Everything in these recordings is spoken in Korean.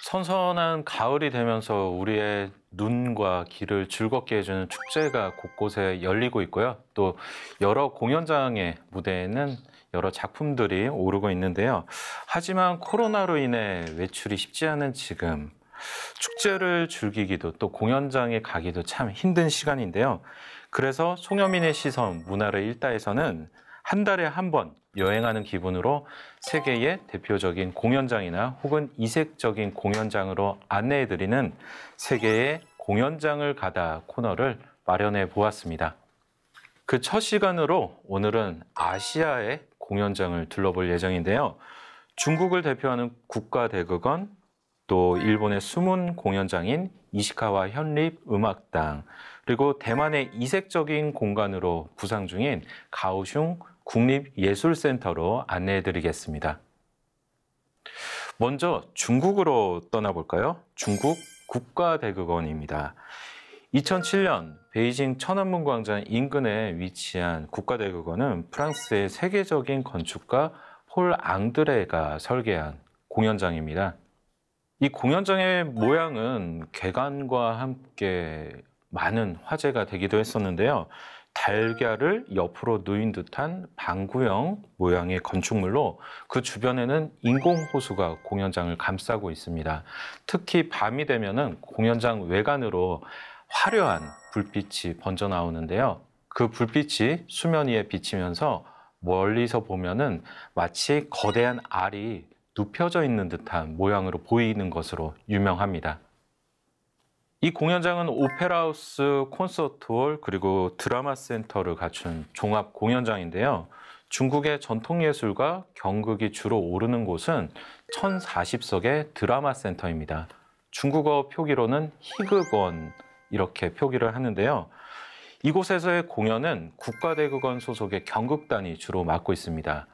선선한 가을이 되면서 우리의 눈과 귀를 즐겁게 해주는 축제가 곳곳에 열리고 있고요. 또 여러 공연장의 무대에는 여러 작품들이 오르고 있는데요. 하지만 코로나로 인해 외출이 쉽지 않은 지금 축제를 즐기기도 또 공연장에 가기도 참 힘든 시간인데요. 그래서 송현민의 시선 문화를 읽다에서는 한 달에 한 번 여행하는 기분으로 세계의 대표적인 공연장이나 혹은 이색적인 공연장으로 안내해드리는 세계의 공연장을 가다 코너를 마련해 보았습니다. 그 첫 시간으로 오늘은 아시아의 공연장을 둘러볼 예정인데요. 중국을 대표하는 국가대극원, 또 일본의 숨은 공연장인 이시카와 현립 음악당, 그리고 대만의 이색적인 공간으로 부상 중인 가오슝 국립예술센터로 안내해 드리겠습니다. 먼저 중국으로 떠나볼까요? 중국 국가대극원입니다. 2007년 베이징 천안문광장 인근에 위치한 국가대극원은 프랑스의 세계적인 건축가 폴 앙드레가 설계한 공연장입니다. 이 공연장의 모양은 개관과 함께 많은 화제가 되기도 했었는데요. 달걀을 옆으로 누인 듯한 방구형 모양의 건축물로 그 주변에는 인공호수가 공연장을 감싸고 있습니다. 특히 밤이 되면 공연장 외관으로 화려한 불빛이 번져 나오는데요. 그 불빛이 수면 위에 비치면서 멀리서 보면은 마치 거대한 알이 눕혀져 있는 듯한 모양으로 보이는 것으로 유명합니다. 이 공연장은 오페라하우스, 콘서트홀 그리고 드라마 센터를 갖춘 종합 공연장인데요. 중국의 전통예술과 경극이 주로 오르는 곳은 1040석의 드라마 센터입니다. 중국어 표기로는 희극원 이렇게 표기를 하는데요. 이곳에서의 공연은 국가대극원 소속의 경극단이 주로 맡고 있습니다.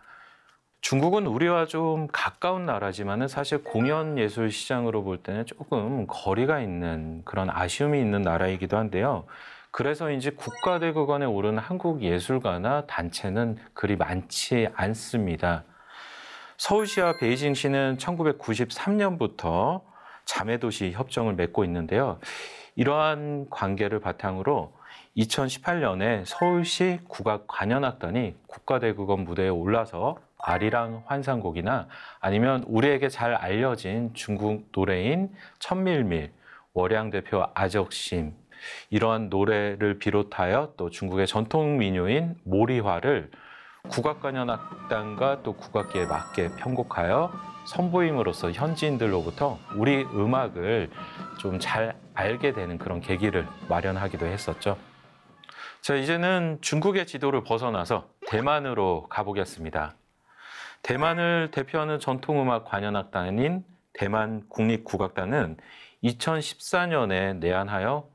중국은 우리와 좀 가까운 나라지만은 사실 공연 예술 시장으로 볼 때는 조금 거리가 있는 그런 아쉬움이 있는 나라이기도 한데요. 그래서인지 국가대국원에 오른 한국 예술가나 단체는 그리 많지 않습니다. 서울시와 베이징시는 1993년부터 자매도시 협정을 맺고 있는데요. 이러한 관계를 바탕으로 2018년에 서울시 국악 관현악단이 국가대국원 무대에 올라서 아리랑 환상곡이나 아니면 우리에게 잘 알려진 중국 노래인 천밀밀, 월양대표 아적심 이러한 노래를 비롯하여 또 중국의 전통 민요인 모리화를 국악관현악단과 또 국악기에 맞게 편곡하여 선보임으로써 현지인들로부터 우리 음악을 좀 잘 알게 되는 그런 계기를 마련하기도 했었죠. 자, 이제는 중국의 지도를 벗어나서 대만으로 가보겠습니다. 대만을 대표하는 전통음악 관현악단인 대만 국립국악단은 2014년에 내한하여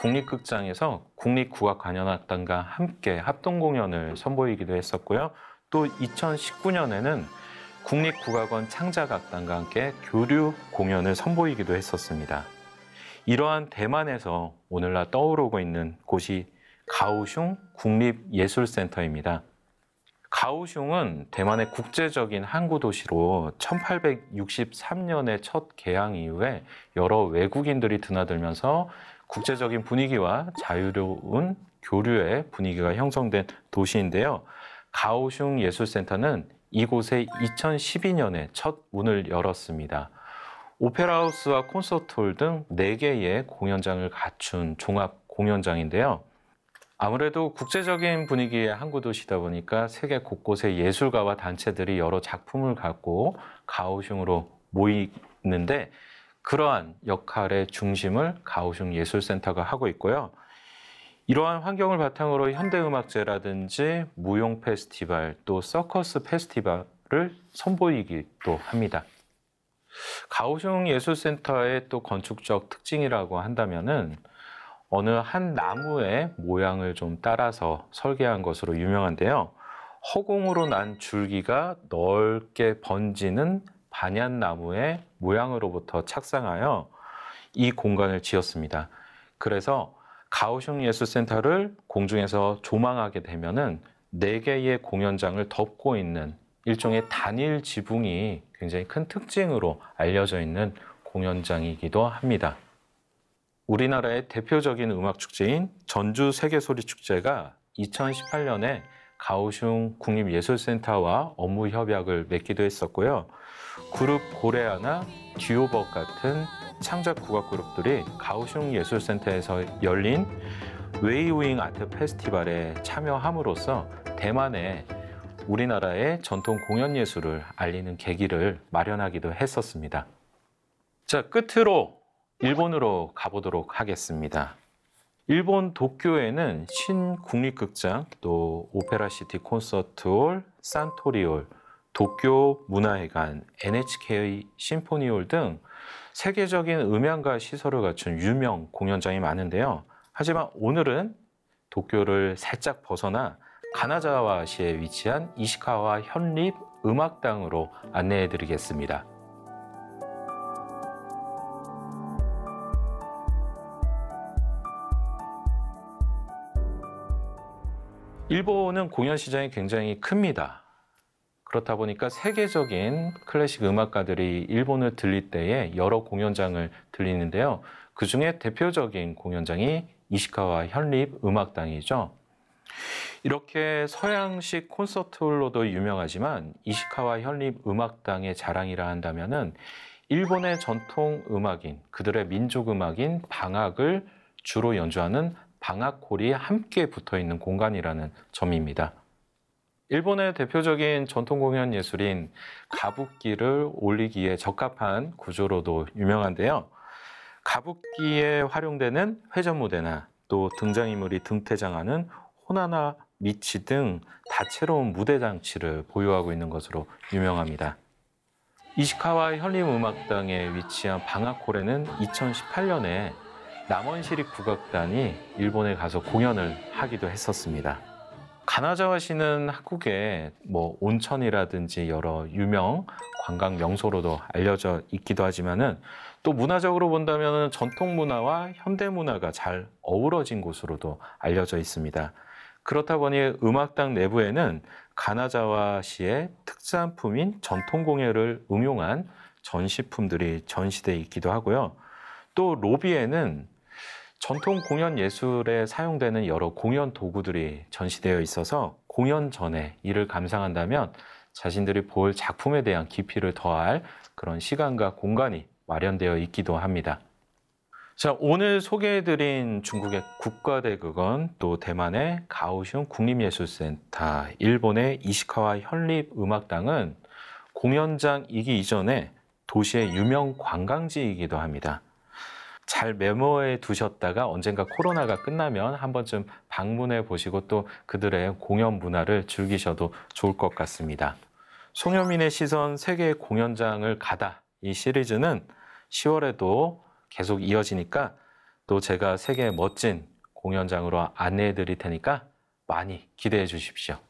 국립극장에서 국립국악관현악단과 함께 합동공연을 선보이기도 했었고요. 또 2019년에는 국립국악원 창작악단과 함께 교류 공연을 선보이기도 했었습니다. 이러한 대만에서 오늘날 떠오르고 있는 곳이 가오슝 국립예술센터입니다. 가오슝은 대만의 국제적인 항구 도시로 1863년에 첫 개항 이후에 여러 외국인들이 드나들면서 국제적인 분위기와 자유로운 교류의 분위기가 형성된 도시인데요. 가오슝 예술센터는 이곳에 2012년에 첫 문을 열었습니다. 오페라하우스와 콘서트홀 등 4개의 공연장을 갖춘 종합 공연장인데요. 아무래도 국제적인 분위기의 항구 도시다 보니까 세계 곳곳에 예술가와 단체들이 여러 작품을 갖고 가오슝으로 모이는데 그러한 역할의 중심을 가오슝 예술센터가 하고 있고요. 이러한 환경을 바탕으로 현대음악제라든지 무용 페스티벌 또 서커스 페스티벌을 선보이기도 합니다. 가오슝 예술센터의 또 건축적 특징이라고 한다면은 어느 한 나무의 모양을 좀 따라서 설계한 것으로 유명한데요. 허공으로 난 줄기가 넓게 번지는 반얀나무의 모양으로부터 착상하여 이 공간을 지었습니다. 그래서 가오슝 예술센터를 공중에서 조망하게 되면은 네 개의 공연장을 덮고 있는 일종의 단일 지붕이 굉장히 큰 특징으로 알려져 있는 공연장이기도 합니다. 우리나라의 대표적인 음악 축제인 전주 세계소리 축제가 2018년에 가오슝 국립예술센터와 업무 협약을 맺기도 했었고요. 그룹 고레아나 듀오벅 같은 창작 국악 그룹들이 가오슝 예술센터에서 열린 웨이우잉 아트 페스티벌에 참여함으로써 대만의 우리나라의 전통 공연 예술을 알리는 계기를 마련하기도 했었습니다. 자, 끝으로 일본으로 가보도록 하겠습니다. 일본 도쿄에는 신국립극장, 또 오페라시티 콘서트홀, 산토리홀, 도쿄 문화회관, NHK 심포니홀 등 세계적인 음향과 시설을 갖춘 유명 공연장이 많은데요. 하지만 오늘은 도쿄를 살짝 벗어나 가나자와시에 위치한 이시카와 현립 음악당으로 안내해 드리겠습니다. 일본은 공연 시장이 굉장히 큽니다. 그렇다 보니까 세계적인 클래식 음악가들이 일본을 들릴 때에 여러 공연장을 들리는데요. 그 중에 대표적인 공연장이 이시카와 현립 음악당이죠. 이렇게 서양식 콘서트홀로도 유명하지만 이시카와 현립 음악당의 자랑이라 한다면은 일본의 전통 음악인 그들의 민족 음악인 방학을 주로 연주하는 방아코이 함께 붙어 있는 공간이라는 점입니다. 일본의 대표적인 전통 공연 예술인 가부키를 올리기에 적합한 구조로도 유명한데요. 가부키에 활용되는 회전 무대나 또 등장인물이 등퇴장하는 호나나 미치 등 다채로운 무대 장치를 보유하고 있는 것으로 유명합니다. 이시카와 현림음악당에 위치한 방아코레는 2018년에 남원시립 국악단이 일본에 가서 공연을 하기도 했었습니다. 가나자와 시는 한국의 뭐 온천이라든지 여러 유명 관광 명소로도 알려져 있기도 하지만은 또 문화적으로 본다면 전통 문화와 현대 문화가 잘 어우러진 곳으로도 알려져 있습니다. 그렇다 보니 음악당 내부에는 가나자와 시의 특산품인 전통 공예를 응용한 전시품들이 전시되어 있기도 하고요. 또 로비에는 전통 공연 예술에 사용되는 여러 공연 도구들이 전시되어 있어서 공연 전에 이를 감상한다면 자신들이 볼 작품에 대한 깊이를 더할 그런 시간과 공간이 마련되어 있기도 합니다. 자, 오늘 소개해드린 중국의 국가대극원, 또 대만의 가오슝 국립예술센터, 일본의 이시카와 현립음악당은 공연장이기 이전에 도시의 유명 관광지이기도 합니다. 잘 메모해 두셨다가 언젠가 코로나가 끝나면 한 번쯤 방문해 보시고 또 그들의 공연 문화를 즐기셔도 좋을 것 같습니다. 송현민의 시선 세계 공연장을 가다 이 시리즈는 10월에도 계속 이어지니까 또 제가 세계 의 멋진 공연장으로 안내해 드릴 테니까 많이 기대해 주십시오.